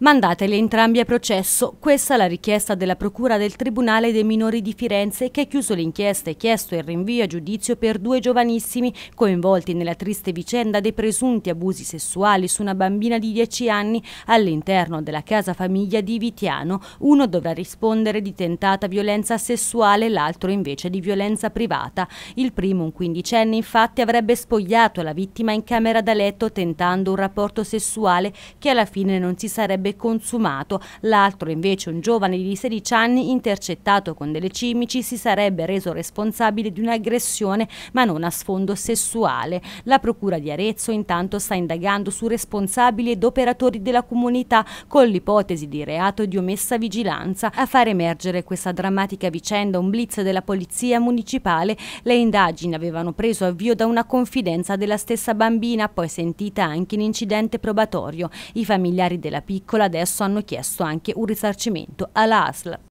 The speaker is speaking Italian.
Mandateli entrambi a processo, questa è la richiesta della Procura del Tribunale dei Minori di Firenze che ha chiuso l'inchiesta e chiesto il rinvio a giudizio per due giovanissimi coinvolti nella triste vicenda dei presunti abusi sessuali su una bambina di 10 anni all'interno della casa famiglia di Vitiano. Uno dovrà rispondere di tentata violenza sessuale, l'altro invece di violenza privata. Il primo, un quindicenne, infatti avrebbe spogliato la vittima in camera da letto tentando un rapporto sessuale che alla fine non si sarebbe sarebbe consumato, l'altro invece un giovane di 16 anni intercettato con delle cimici si sarebbe reso responsabile di un'aggressione ma non a sfondo sessuale. La procura di Arezzo intanto sta indagando su responsabili ed operatori della comunità con l'ipotesi di reato di omessa vigilanza. A far emergere questa drammatica vicenda un blitz della polizia municipale, le indagini avevano preso avvio da una confidenza della stessa bambina, poi sentita anche in incidente probatorio. I familiari della piccola adesso hanno chiesto anche un risarcimento all'ASL.